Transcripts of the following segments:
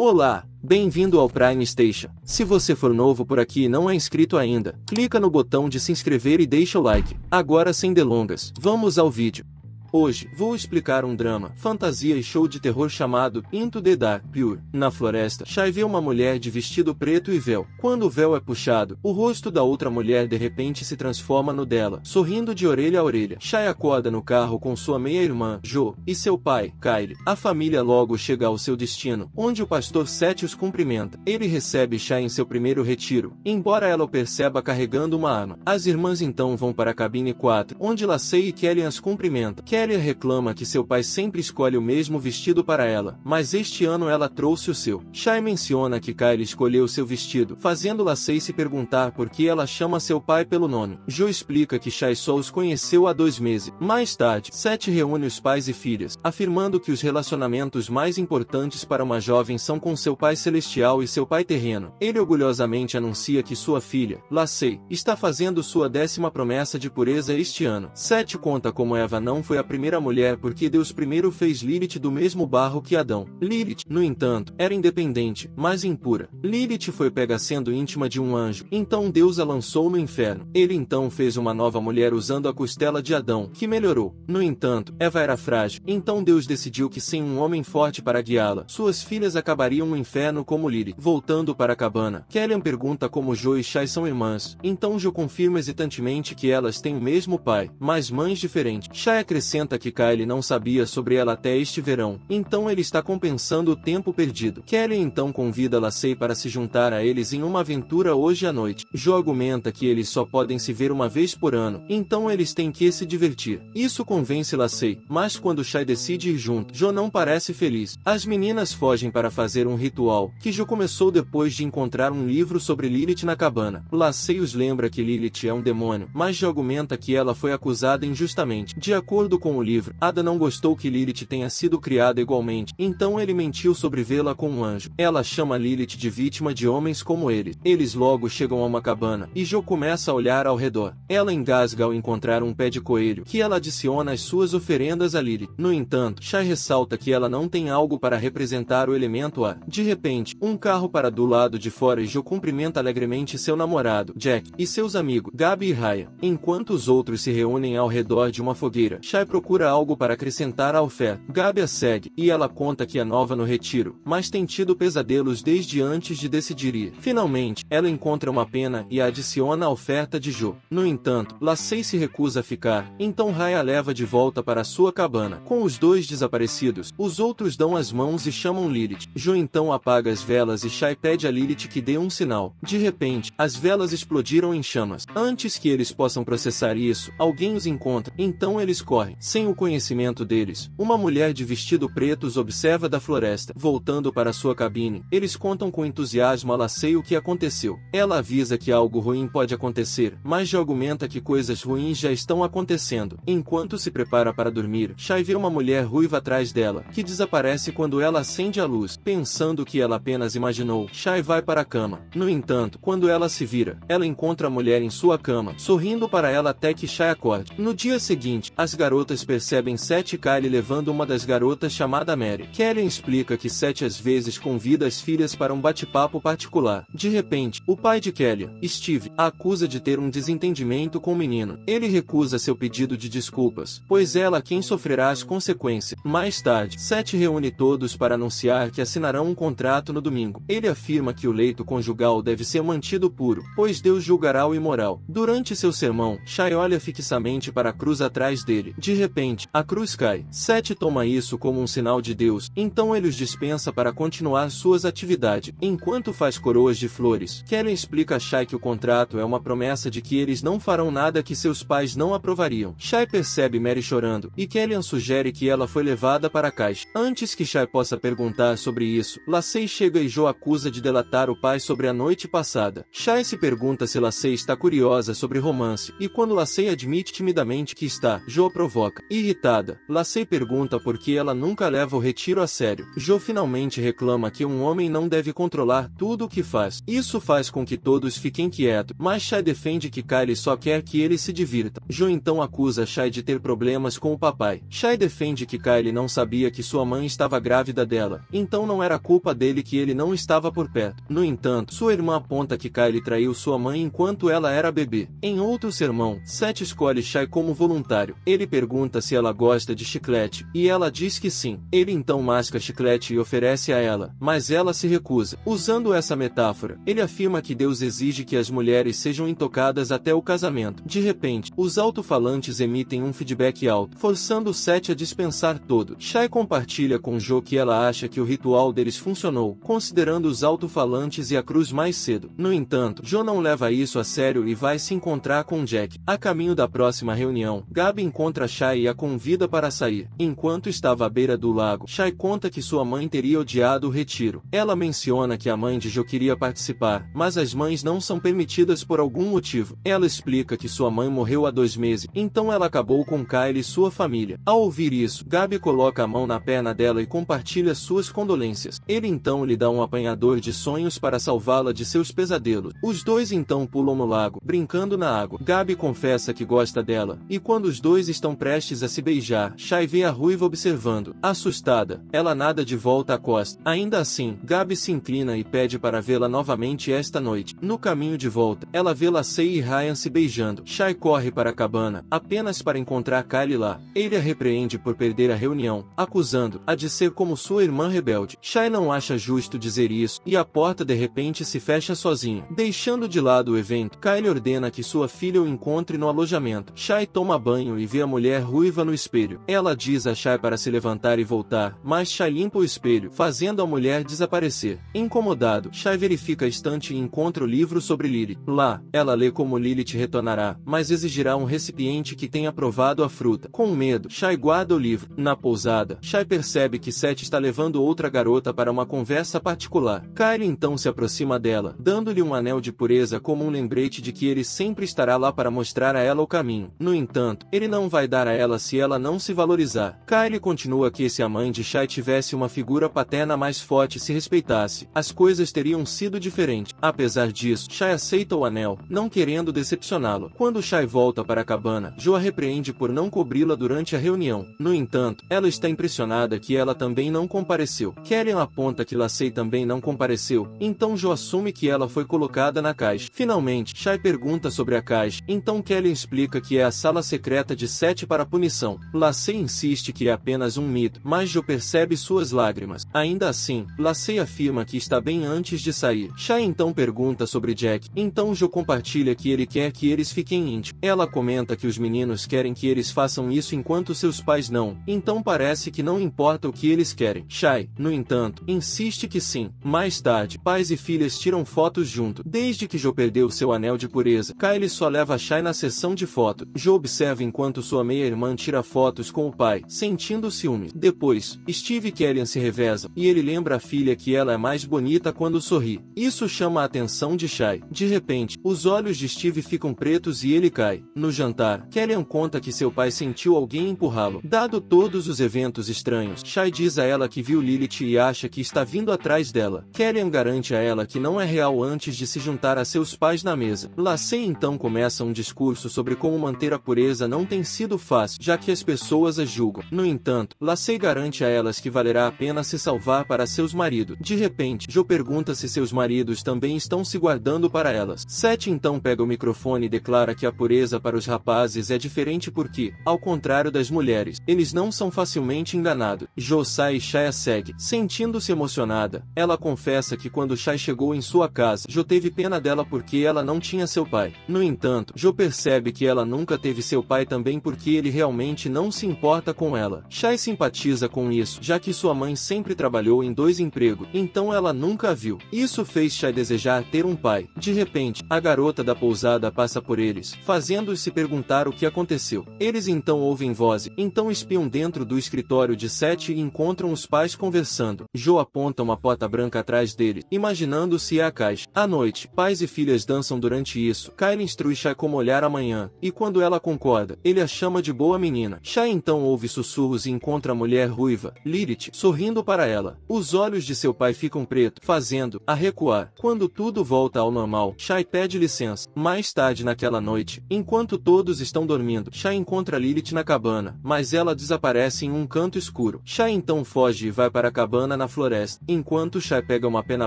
Olá, bem-vindo ao Prime Station. Se você for novo por aqui e não é inscrito ainda, clica no botão de se inscrever e deixa o like. Agora sem delongas, vamos ao vídeo. Hoje, vou explicar um drama, fantasia e show de terror chamado Into the Dark Pure. Na floresta, Shai vê uma mulher de vestido preto e véu. Quando o véu é puxado, o rosto da outra mulher de repente se transforma no dela, sorrindo de orelha a orelha. Shai acorda no carro com sua meia-irmã, Jo, e seu pai, Kyle. A família logo chega ao seu destino, onde o pastor Seth os cumprimenta. Ele recebe Shai em seu primeiro retiro, embora ela o perceba carregando uma arma. As irmãs então vão para a cabine 4, onde Lacey e Kelly as cumprimentam. Kylie reclama que seu pai sempre escolhe o mesmo vestido para ela, mas este ano ela trouxe o seu. Shai menciona que Kylie escolheu seu vestido, fazendo Lacey se perguntar por que ela chama seu pai pelo nome. Jo explica que Shai só os conheceu há dois meses. Mais tarde, Seth reúne os pais e filhas, afirmando que os relacionamentos mais importantes para uma jovem são com seu pai celestial e seu pai terreno. Ele orgulhosamente anuncia que sua filha, Lacey, está fazendo sua décima promessa de pureza este ano. Seth conta como Eva não foi a primeira mulher porque Deus primeiro fez Lilith do mesmo barro que Adão. Lilith, no entanto, era independente, mas impura. Lilith foi pega sendo íntima de um anjo, então Deus a lançou no inferno. Ele então fez uma nova mulher usando a costela de Adão, que melhorou. No entanto, Eva era frágil, então Deus decidiu que sem um homem forte para guiá-la, suas filhas acabariam no inferno como Lilith. Voltando para a cabana, Kellyan pergunta como Jo e Shai são irmãs, então Jo confirma hesitantemente que elas têm o mesmo pai, mas mães diferentes. Shai acrescenta acrescenta que Kyle não sabia sobre ela até este verão, então ele está compensando o tempo perdido. Kelly então convida Lacey para se juntar a eles em uma aventura hoje à noite. Jo argumenta que eles só podem se ver uma vez por ano, então eles têm que se divertir. Isso convence Lacey, mas quando Shai decide ir junto, Jo não parece feliz. As meninas fogem para fazer um ritual, que Jo começou depois de encontrar um livro sobre Lilith na cabana. Lacey os lembra que Lilith é um demônio, mas Jo argumenta que ela foi acusada injustamente. De acordo com com o livro. Ada não gostou que Lilith tenha sido criada igualmente, então ele mentiu sobre vê-la com um anjo. Ela chama Lilith de vítima de homens como ele. Eles logo chegam a uma cabana, e Jo começa a olhar ao redor. Ela engasga ao encontrar um pé de coelho, que ela adiciona às suas oferendas a Lilith. No entanto, Shai ressalta que ela não tem algo para representar o elemento A. De repente, um carro para do lado de fora e Jo cumprimenta alegremente seu namorado, Jack, e seus amigos, Gabi e Raya, enquanto os outros se reúnem ao redor de uma fogueira. Shai procura algo para acrescentar à fé. Gabi a segue, e ela conta que é nova no retiro, mas tem tido pesadelos desde antes de decidir ir. Finalmente, ela encontra uma pena e adiciona a oferta de Jo. No entanto, Lacey se recusa a ficar, então Raya a leva de volta para sua cabana. Com os dois desaparecidos, os outros dão as mãos e chamam Lilith. Jo então apaga as velas e Shai pede a Lilith que dê um sinal. De repente, as velas explodiram em chamas. Antes que eles possam processar isso, alguém os encontra, então eles correm. Sem o conhecimento deles, uma mulher de vestido preto os observa da floresta. Voltando para sua cabine, eles contam com entusiasmo a Laceio o que aconteceu. Ela avisa que algo ruim pode acontecer, mas já argumenta que coisas ruins já estão acontecendo. Enquanto se prepara para dormir, Shai vê uma mulher ruiva atrás dela, que desaparece quando ela acende a luz. Pensando que ela apenas imaginou, Shai vai para a cama. No entanto, quando ela se vira, ela encontra a mulher em sua cama, sorrindo para ela até que Shai acorde. No dia seguinte, as garotas crianças percebem Seth e Kylie levando uma das garotas chamada Mary. Karen explica que Seth às vezes convida as filhas para um bate-papo particular. De repente, o pai de Kelly, Steve, a acusa de ter um desentendimento com o menino. Ele recusa seu pedido de desculpas, pois ela é quem sofrerá as consequências. Mais tarde, Seth reúne todos para anunciar que assinarão um contrato no domingo. Ele afirma que o leito conjugal deve ser mantido puro, pois Deus julgará o imoral. Durante seu sermão, Shai olha fixamente para a cruz atrás dele. De repente, repente, a cruz cai. Sete toma isso como um sinal de Deus, então ele os dispensa para continuar suas atividades, enquanto faz coroas de flores. Karen explica a Shai que o contrato é uma promessa de que eles não farão nada que seus pais não aprovariam. Shai percebe Mary chorando, e Kellyan sugere que ela foi levada para a caixa. Antes que Shai possa perguntar sobre isso, Lacey chega e Jo acusa de delatar o pai sobre a noite passada. Shai se pergunta se Lacey está curiosa sobre romance, e quando Lacey admite timidamente que está, Jo provoca boca. Irritada, Lacey pergunta por que ela nunca leva o retiro a sério. Jo finalmente reclama que um homem não deve controlar tudo o que faz. Isso faz com que todos fiquem quietos, mas Shai defende que Kylie só quer que ele se divirta. Jo então acusa Shai de ter problemas com o papai. Shai defende que Kylie não sabia que sua mãe estava grávida dela, então não era culpa dele que ele não estava por perto. No entanto, sua irmã aponta que Kylie traiu sua mãe enquanto ela era bebê. Em outro sermão, Seth escolhe Shai como voluntário. Ele pergunta pergunta se ela gosta de chiclete, e ela diz que sim. Ele então masca chiclete e oferece a ela, mas ela se recusa. Usando essa metáfora, ele afirma que Deus exige que as mulheres sejam intocadas até o casamento. De repente, os alto-falantes emitem um feedback alto, forçando Seth a dispensar todo. Shai compartilha com Jo que ela acha que o ritual deles funcionou, considerando os alto-falantes e a cruz mais cedo. No entanto, Jo não leva isso a sério e vai se encontrar com Jack. A caminho da próxima reunião, Gabi encontra Shai Shai a convida para sair. Enquanto estava à beira do lago, Shai conta que sua mãe teria odiado o retiro. Ela menciona que a mãe de Jo queria participar, mas as mães não são permitidas por algum motivo. Ela explica que sua mãe morreu há dois meses, então ela acabou com Kyle e sua família. Ao ouvir isso, Gabi coloca a mão na perna dela e compartilha suas condolências. Ele então lhe dá um apanhador de sonhos para salvá-la de seus pesadelos. Os dois então pulam no lago, brincando na água. Gabi confessa que gosta dela, e quando os dois estão prestes prestes a se beijar, Shai vê a ruiva observando. Assustada, ela nada de volta à costa. Ainda assim, Gabi se inclina e pede para vê-la novamente esta noite. No caminho de volta, ela vê Lacey e Ryan se beijando. Shai corre para a cabana, apenas para encontrar Kylie lá. Ele a repreende por perder a reunião, acusando-a de ser como sua irmã rebelde. Shai não acha justo dizer isso, e a porta de repente se fecha sozinha. Deixando de lado o evento, Kylie ordena que sua filha o encontre no alojamento. Shai toma banho e vê a mulher ruiva no espelho. Ela diz a Shai para se levantar e voltar, mas Shai limpa o espelho, fazendo a mulher desaparecer. Incomodado, Shai verifica a estante e encontra o livro sobre Lily. Lá, ela lê como Lilith retornará, mas exigirá um recipiente que tenha provado a fruta. Com medo, Shai guarda o livro. Na pousada, Shai percebe que Seth está levando outra garota para uma conversa particular. Kyle então se aproxima dela, dando-lhe um anel de pureza como um lembrete de que ele sempre estará lá para mostrar a ela o caminho. No entanto, ele não vai dar a ela se ela não se valorizar. Kylie continua que se a mãe de Shai tivesse uma figura paterna mais forte e se respeitasse, as coisas teriam sido diferentes. Apesar disso, Shai aceita o anel, não querendo decepcioná-lo. Quando Shai volta para a cabana, Jo a repreende por não cobri-la durante a reunião. No entanto, ela está impressionada que ela também não compareceu. Kellen aponta que Lacey também não compareceu, então Jo assume que ela foi colocada na caixa. Finalmente, Shai pergunta sobre a caixa, então Kellen explica que é a sala secreta de 7 para punição. Lacey insiste que é apenas um mito, mas Jo percebe suas lágrimas. Ainda assim, Lacey afirma que está bem antes de sair. Shai então pergunta sobre Jack, então Jo compartilha que ele quer que eles fiquem íntimos. Ela comenta que os meninos querem que eles façam isso enquanto seus pais não, então parece que não importa o que eles querem. Shai, no entanto, insiste que sim. Mais tarde, pais e filhas tiram fotos junto. Desde que Jo perdeu seu anel de pureza, Kylie só leva Shai na sessão de foto. Jo observa enquanto sua meia-irmã irmã tira fotos com o pai, sentindo ciúme. Depois, Steve e Kellyan se revezam, e ele lembra a filha que ela é mais bonita quando sorri. Isso chama a atenção de Shai. De repente, os olhos de Steve ficam pretos e ele cai. No jantar, Kellyan conta que seu pai sentiu alguém empurrá-lo. Dado todos os eventos estranhos, Shai diz a ela que viu Lilith e acha que está vindo atrás dela. Kellyan garante a ela que não é real antes de se juntar a seus pais na mesa. Lacey então começa um discurso sobre como manter a pureza não tem sido fácil já que as pessoas a julgam. No entanto, Lacey garante a elas que valerá a pena se salvar para seus maridos. De repente, Jo pergunta se seus maridos também estão se guardando para elas. Seth então pega o microfone e declara que a pureza para os rapazes é diferente porque, ao contrário das mulheres, eles não são facilmente enganados. Jo sai e Shaya segue. Sentindo-se emocionada, ela confessa que quando Shai chegou em sua casa, Jo teve pena dela porque ela não tinha seu pai. No entanto, Jo percebe que ela nunca teve seu pai também porque ele ele realmente não se importa com ela. Shai simpatiza com isso, já que sua mãe sempre trabalhou em dois empregos, então ela nunca a viu. Isso fez Shai desejar ter um pai. De repente, a garota da pousada passa por eles, fazendo-os se perguntar o que aconteceu. Eles então ouvem voz, então espiam dentro do escritório de Sete e encontram os pais conversando. Jo aponta uma porta branca atrás deles, imaginando se é a caixa. À noite, pais e filhas dançam durante isso. Kylie instrui Shai como olhar amanhã, e quando ela concorda, ele a chama de Boa menina. Chá então ouve sussurros e encontra a mulher ruiva, Lilith, sorrindo para ela. Os olhos de seu pai ficam preto, fazendo-a recuar. Quando tudo volta ao normal, Shai pede licença. Mais tarde naquela noite, enquanto todos estão dormindo, Shai encontra Lilith na cabana, mas ela desaparece em um canto escuro. Shai então foge e vai para a cabana na floresta. Enquanto Shai pega uma pena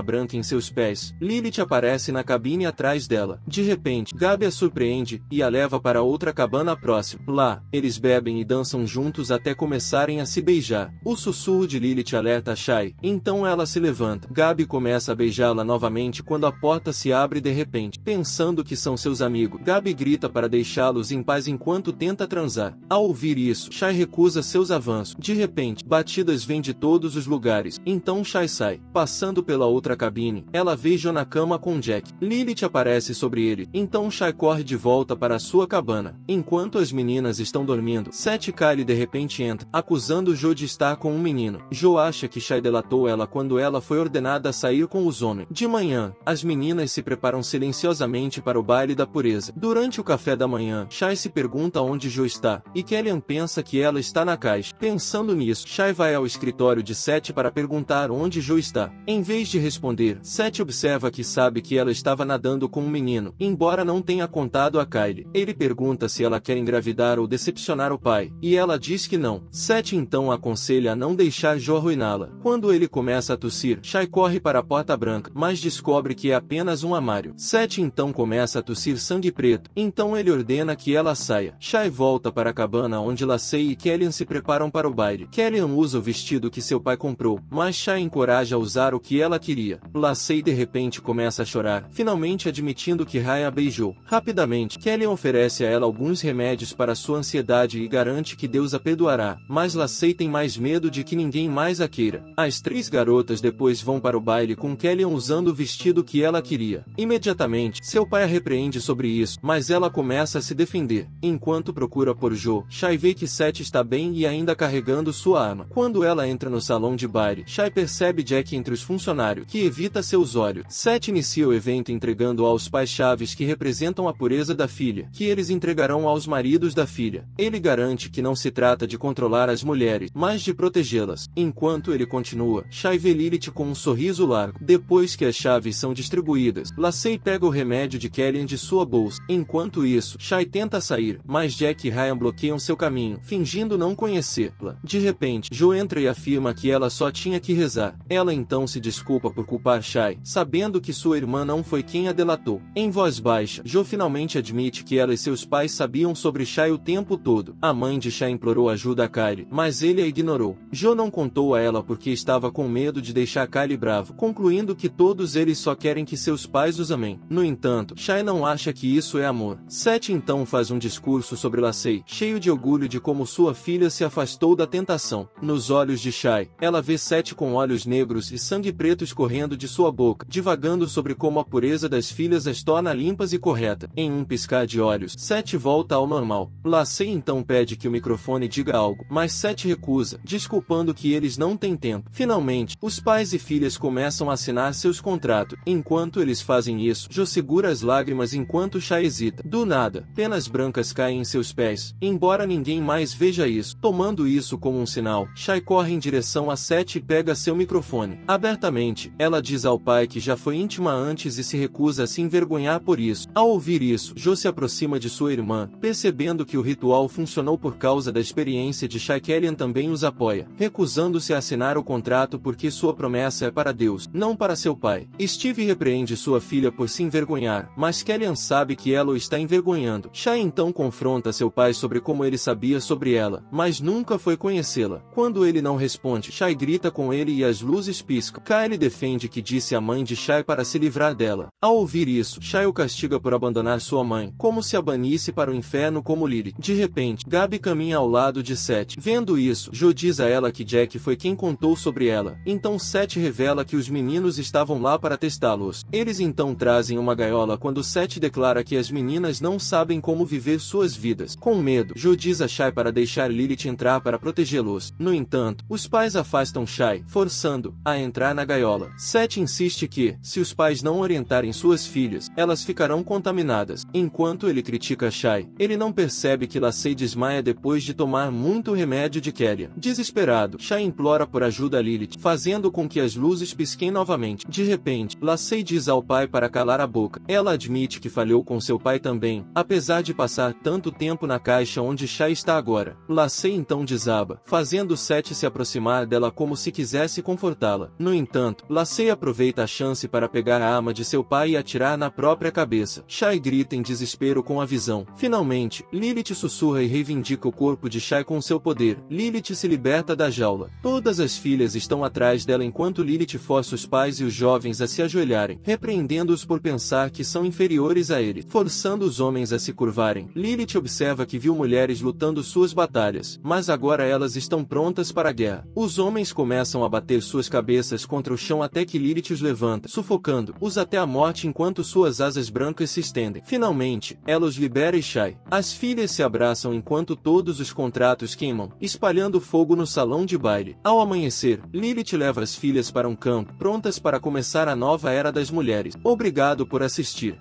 branca em seus pés, Lilith aparece na cabine atrás dela. De repente, Gabi a surpreende e a leva para outra cabana próxima. Lá, ele eles bebem e dançam juntos até começarem a se beijar. O sussurro de Lilith alerta Shai, então ela se levanta. Gabi começa a beijá-la novamente quando a porta se abre de repente. Pensando que são seus amigos, Gabi grita para deixá-los em paz enquanto tenta transar. Ao ouvir isso, Shai recusa seus avanços. De repente, batidas vêm de todos os lugares. Então Shai sai. Passando pela outra cabine, ela vê na cama com Jack. Lilith aparece sobre ele. Então Shai corre de volta para sua cabana. Enquanto as meninas estão dormindo. Sete Kylie de repente entra, acusando Jo de estar com um menino. Joe acha que Shai delatou ela quando ela foi ordenada a sair com os homens. De manhã, as meninas se preparam silenciosamente para o baile da pureza. Durante o café da manhã, Shai se pergunta onde Jo está, e Kellyan pensa que ela está na caixa. Pensando nisso, Shai vai ao escritório de Sete para perguntar onde Jo está. Em vez de responder, Sete observa que sabe que ela estava nadando com um menino, embora não tenha contado a Kylie. Ele pergunta se ela quer engravidar ou decepcionar decepcionar o pai, e ela diz que não. Sete então aconselha a não deixar Joe arruiná-la. Quando ele começa a tossir, Shai corre para a porta branca, mas descobre que é apenas um armário. Sete então começa a tossir sangue preto, então ele ordena que ela saia. Shai volta para a cabana onde Lacey e Kellyan se preparam para o baile. Kellyan usa o vestido que seu pai comprou, mas Shai encoraja a usar o que ela queria. Lacey de repente começa a chorar, finalmente admitindo que Raya a beijou. Rapidamente, Kellyan oferece a ela alguns remédios para sua ansiedade verdade e garante que Deus a perdoará, mas Lacey tem mais medo de que ninguém mais a queira. As três garotas depois vão para o baile com Kellyan usando o vestido que ela queria. Imediatamente, seu pai a repreende sobre isso, mas ela começa a se defender. Enquanto procura por Joe, Shai vê que Seth está bem e ainda carregando sua arma. Quando ela entra no salão de baile, Shai percebe Jack entre os funcionários, que evita seus olhos. Seth inicia o evento entregando aos pais chaves que representam a pureza da filha, que eles entregarão aos maridos da filha. Ele garante que não se trata de controlar as mulheres, mas de protegê-las. Enquanto ele continua, Shai vê Lilith com um sorriso largo. Depois que as chaves são distribuídas, Lacey pega o remédio de Kellyan de sua bolsa. Enquanto isso, Shai tenta sair, mas Jack e Ryan bloqueiam seu caminho, fingindo não conhecê-la. De repente, Jo entra e afirma que ela só tinha que rezar. Ela então se desculpa por culpar Shai, sabendo que sua irmã não foi quem a delatou. Em voz baixa, Jo finalmente admite que ela e seus pais sabiam sobre Shai o tempo todo a mãe de Shah implorou ajuda a Kylie, mas ele a ignorou. Jo não contou a ela porque estava com medo de deixar Kylie bravo, concluindo que todos eles só querem que seus pais os amem. No entanto, Shai não acha que isso é amor. Seth então faz um discurso sobre Lacey, cheio de orgulho de como sua filha se afastou da tentação. Nos olhos de Shai, ela vê Seth com olhos negros e sangue preto escorrendo de sua boca, divagando sobre como a pureza das filhas as torna limpas e correta. Em um piscar de olhos, Seth volta ao normal. Lacey então pede que o microfone diga algo, mas Seth recusa, desculpando que eles não têm tempo. Finalmente, os pais e filhas começam a assinar seus contratos. Enquanto eles fazem isso, Jo segura as lágrimas enquanto Shai hesita. Do nada, penas brancas caem em seus pés, embora ninguém mais veja isso. Tomando isso como um sinal, Shai corre em direção a Seth e pega seu microfone. Abertamente, ela diz ao pai que já foi íntima antes e se recusa a se envergonhar por isso. Ao ouvir isso, Jo se aproxima de sua irmã, percebendo que o ritual funcionou por causa da experiência de Shaikelian também os apoia, recusando-se a assinar o contrato porque sua promessa é para Deus, não para seu pai. Steve repreende sua filha por se envergonhar, mas Kellyan sabe que ela o está envergonhando. Shai então confronta seu pai sobre como ele sabia sobre ela, mas nunca foi conhecê-la. Quando ele não responde, Shai grita com ele e as luzes piscam. Kyle defende que disse à mãe de Shai para se livrar dela. Ao ouvir isso, Shai o castiga por abandonar sua mãe, como se a banisse para o inferno como Lily. De repente, Gabi caminha ao lado de Seth. Vendo isso, Jo diz a ela que Jack foi quem contou sobre ela. Então Seth revela que os meninos estavam lá para testá-los. Eles então trazem uma gaiola quando Seth declara que as meninas não sabem como viver suas vidas. Com medo, Jo diz a Shai para deixar Lilith entrar para protegê-los. No entanto, os pais afastam Shai, forçando a entrar na gaiola. Seth insiste que, se os pais não orientarem suas filhas, elas ficarão contaminadas. Enquanto ele critica Shai, ele não percebe que Lassie cansa desmaia depois de tomar muito remédio de Kéria. Desesperado, Shai implora por ajuda a Lilith, fazendo com que as luzes pisquem novamente. De repente, Lacey diz ao pai para calar a boca. Ela admite que falhou com seu pai também, apesar de passar tanto tempo na caixa onde Shai está agora. Lacey então desaba, fazendo Sete se aproximar dela como se quisesse confortá-la. No entanto, Lacey aproveita a chance para pegar a arma de seu pai e atirar na própria cabeça. Shai grita em desespero com a visão. Finalmente, Lilith sussurra e reivindica o corpo de Shai com seu poder. Lilith se liberta da jaula. Todas as filhas estão atrás dela enquanto Lilith força os pais e os jovens a se ajoelharem, repreendendo-os por pensar que são inferiores a ele, forçando os homens a se curvarem. Lilith observa que viu mulheres lutando suas batalhas, mas agora elas estão prontas para a guerra. Os homens começam a bater suas cabeças contra o chão até que Lilith os levanta, sufocando-os até a morte enquanto suas asas brancas se estendem. Finalmente, ela os libera e Shai. As filhas se abraçam enquanto todos os contratos queimam, espalhando fogo no salão de baile. Ao amanhecer, Lilith leva as filhas para um campo, prontas para começar a nova era das mulheres. Obrigado por assistir.